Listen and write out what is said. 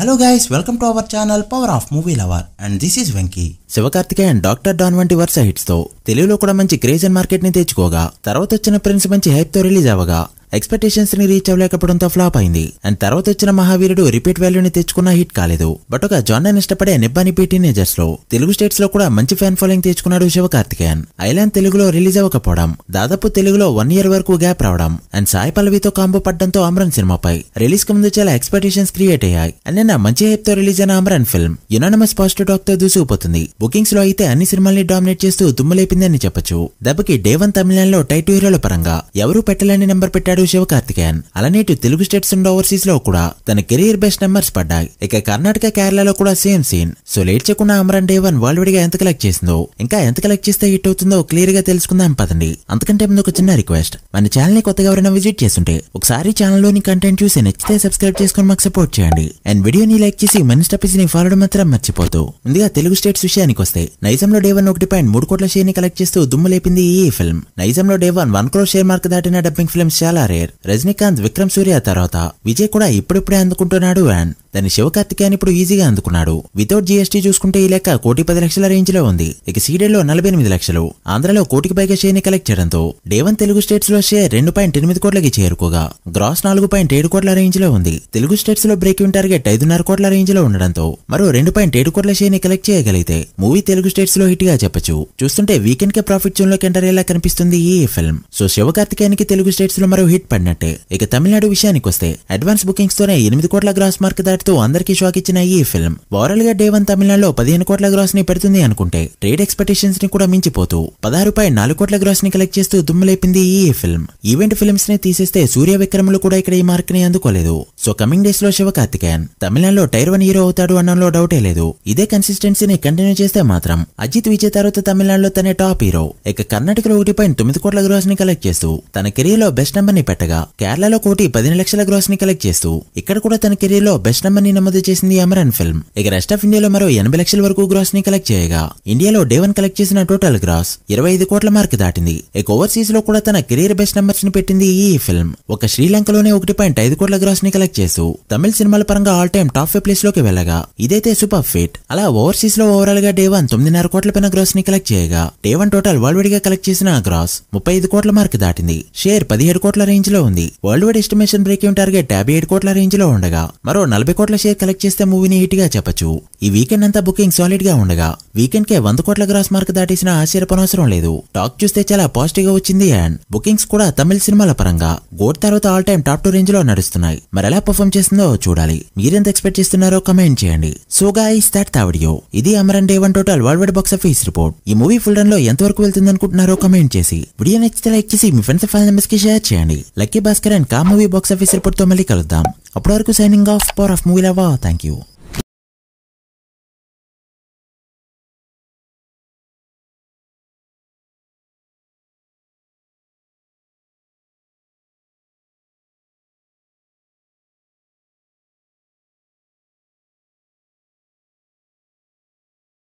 hello guys welcome to our channel power of movie lover and this is Venky Sivakarthikeyan and doctor don వంటి వర్స hits తో తెలుగులో కూడా మంచి క్రేజ్ అండ్ మార్కెట్ ని తెచ్చుకోగా తర్వాత వచ్చిన ప్రిన్స్ మంచి హైప్ తో రిలీజ్ అవగా ఎక్స్పెక్టేషన్స్ ని రీచ్ అవ్వలేకపోవడంతో ఫ్లాప్ అయింది అండ్ తర్వాత వచ్చిన మహావీరుడు రిపీట్ ని తెచ్చుకున్నా హిట్ కాలేదు బట్ ఒక జాన్నర్ ఇష్టపడే పీ టీనేజర్స్ లో తెలుగు స్టేట్స్ లో కూడా మంచి ఫ్యాన్ ఫాలోయింగ్ తెచ్చుకున్నాడు శివకార్తికేయన్ ఐలాండ్ తెలుగులో రిలీజ్ అవ్వకపోవడం దాదాపు తెలుగులో వన్ ఇయర్ వరకు గ్యాప్ రావడం అండ్ సాయి పల్లవితో కాంబో పడ్డంతో అమరన్ సినిమాపై రిలీజ్ కు ముందు చాలా ఎక్స్పెక్టేషన్స్ క్రియేట్ అయ్యాయి అండ్ నిన్న మంచి హైప్ తో రిలీజ్ అయిన Amaran film unanimous positive talk తో దూసుకుపోతుంది బుకింగ్స్ లో అయితే అన్ని సినిమాల్ని డామినేట్ చేస్తూ దుమ్ములేపిందని చెప్పొచ్చు దెబ్బకి డే వన్ తమిళంలో టైటూ హీరోల పరంగా ఎవరూ పెట్టలేని నెంబర్ పెట్టాడు నాయుడు శివకార్తికేయన్ అలానే ఇటు తెలుగు స్టేట్స్ అండ్ ఓవర్సీస్ లో కూడా తన కెరీర్ బెస్ట్ నెంబర్స్ పడ్డాయి ఇక కర్ణాటక కేరళలో కూడా సేమ్ సీన్ సో లేట్ చేయకుండా అమరన్ దేవన్ వరల్డ్ వైడ్ గా ఎంత కలెక్ట్ చేసిందో ఇంకా ఎంత కలెక్ట్ చేస్తే హిట్ అవుతుందో క్లియర్ గా తెలుసుకుందాం పదండి అంతకంటే ముందు ఒక చిన్న రిక్వెస్ట్ మన ఛానల్ ని కొత్తగా ఎవరైనా విజిట్ చేస్తుంటే ఒకసారి ఛానల్ లోని కంటెంట్ చూసి నచ్చితే సబ్స్క్రైబ్ చేసుకుని మాకు సపోర్ట్ చేయండి అండ్ వీడియోని లైక్ చేసి మన స్టెప్స్ ని ఫాలో మాత్రం మర్చిపోతూ ముందుగా తెలుగు స్టేట్స్ విషయానికి వస్తే నైజంలో డేవన్ ఒకటి పాయింట్ మూడు కోట్ల షేర్ ని కలెక్ట్ చేస్తూ దుమ్ము లేపింది ఈ ఫిల్మ్ నైజంలో day one one crore share mark దాటిన డబ్బింగ్ ఫిల్మ్స్ చాలా కెరీర్ రజనీకాంత్ విక్రమ్ సూర్య తర్వాత విజయ్ కూడా ఇప్పుడిప్పుడే అందుకుంటున్నాడు వ్యాన్ దాని శివకార్తికేయన్ ఇప్పుడు ఈజీగా అందుకున్నాడు వితౌట్ జీఎస్టీ చూసుకుంటే ఈ లెక్క కోటి పది లక్షల రేంజ్ లో ఉంది ఇక సీడెడ్లో నలభై ఎనిమిది లక్షలు ఆంధ్రలో కోటికి పైగా షేర్ ని కలెక్ట్ చేయడంతో డేవన్ తెలుగు స్టేట్స్ లో షేర్ రెండు పాయింట్ ఎనిమిది కోట్లకి చేరుకోగా గ్రాస్ నాలుగు పాయింట్ ఏడు కోట్ల రేంజ్ లో ఉంది తెలుగు స్టేట్స్ లో బ్రేక్ ఇన్ టార్గెట్ ఐదున్నర కోట్ల రేంజ్ లో ఉండడంతో మరో రెండు పాయింట్ ఏడు కోట్ల షేర్ ని కలెక్ట్ చేయగలిగితే మూవీ తెలుగు స్టేట్స్ లో హిట్ గా చెప్పచ్చు చూస్తుంటే వీకెండ్ కే ప్రాఫిట్ జోన్ లోకి ఎంటర్ అయ్యేలా కనిపిస్తుంది ఈ ఫిల్మ్ సో శివకార్తికేయన్కి తెలుగు స్టేట్స్ లో మరో హిట్ హిట్ పడినట్టే ఇక తమిళనాడు విషయానికి వస్తే అడ్వాన్స్ బుకింగ్స్ తోనే ఎనిమిది కోట్ల గ్రాస్ మార్క్ దాటితో అందరికీ షాక్ ఇచ్చిన ఈ ఫిల్మ్ ఓవరాల్ గా డే వన్ తమిళనాడులో పదిహేను కోట్ల గ్రాస్ ని పెడుతుంది అనుకుంటే ట్రేడ్ ఎక్స్పెక్టేషన్స్ ని కూడా మించిపోతూ పదహారు నాలుగు కోట్ల గ్రాస్ ని కలెక్ట్ చేస్తూ దుమ్ములేపింది ఈ ఫిల్మ్ ఈవెంట్ ఫిల్మ్స్ ని తీసేస్తే సూర్య విక్రములు కూడా ఇక్కడ ఈ మార్క్ ని అందుకోలేదు సో కమింగ్ డేస్ లో శివ కార్తికేయన్ తమిళనాడులో టైర్ వన్ హీరో అవుతాడు అన్నంలో డౌటే లేదు ఇదే కన్సిస్టెన్సీని కంటిన్యూ చేస్తే మాత్రం అజిత్ విజయ్ తర్వాత తమిళనాడులో తనే టాప్ హీరో ఇక కర్ణాటకలో ఒకటి పాయింట్ తొమ్మిది కోట్ల గ్రాస్ ని కలెక్ట్ చేస్తూ తన కెరీర్ లో బెస్ట్ నెంబర్ ని పెట్టగా కేరళలో కోటి పదిహేను లక్షల గ్రాస్ ని కలెక్ట్ చేస్తూ ఇక్కడ కూడా తన కెరీర్ లో బెస్ట్ నెంబర్ ని నమోదు చేసింది అమరన్ ఫిల్మ్ ఇక రెస్ట్ ఆఫ్ ఇండియాలో మరో ఎనభై లక్షల వరకు గ్రాస్ ని కలెక్ట్ చేయగా ఇండియాలో డే వన్ కలెక్ట్ చేసిన టోటల్ గ్రాస్ ఇరవై ఐదు కోట్ల మార్క్ దాటింది ఇక ఓవర్సీస్ లో కూడా తన కెరీర్ బెస్ట్ నెంబర్స్ ని పెట్టింది ఈ ఫిల్మ్ ఒక శ్రీలంకలోనే ఒకటి పాయింట్ ఐదు కోట్ల గ్రాస్ ని కలెక్ట్ చేస్తూ తమిళ సినిమాల పరంగా all time top five place లోకి వెళ్ళగా ఇదైతే సూపర్ ఫిట్ అలా ఓవర్సీస్ లో ఓవరాల్ గా డే వన్ తొమ్మిదిన్నర కోట్ల పైన గ్రాస్ ని కలెక్ట్ చేయగా day one total worldwide గా కలెక్ట్ చేసిన గ్రాస్ ముప్పై ఐదు కోట్ల మార్క్ దాటింది షేర్ పదిహేడు కోట్ల రేంజ్ లో ఉంది worldwide estimation breaking target డాబీ ఏడు కోట్ల రేంజ్ లో ఉండగా మరో నలభై కోట్ల షేర్ కలెక్ట్ చేస్తే మూవీని గా చెప్పచ్చు ఈ వీకెండ్ అంతా బుకింగ్ సాలిడ్గా ఉండగా వీకెండ్ కే వంద కోట్ల గ్రాస్ మార్క్ దాటేసిన ఆశ్చర్యపనవసరం లేదు టాక్ చూస్తే చాలా పాజిటివ్గా వచ్చింది అండ్ బుకింగ్స్ కూడా తమిళ సినిమాల పరంగా గోడ్ తర్వాత ఆల్ టైమ్ టాప్ టూ లో నడుస్తున్నాయి మరి ఎలా పర్ఫామ్ చేస్తుందో చూడాలి మీరెంత ఎక్స్పెక్ట్ చేస్తున్నారో కమెంట్ చేయండి so guys that the video ఇది Amaran day one total worldwide box office report ఈ మూవీ ఫుల్ రన్ లో వరకు వెళ్తుంది అనుకుంటున్నారో కమెంట్ చేసి వీడియో నచ్చితే లైక్ చేసి మీ ఫ్రెండ్స్ ఫైవ్ మెంబర్స్ కి షేర్ చేయండి lucky Bhaskar and Ka movie box office రిపోర్ట్తో మళ్ళీ కలుద్దాం అప్పటి వరకు signing off power of movie lover thank you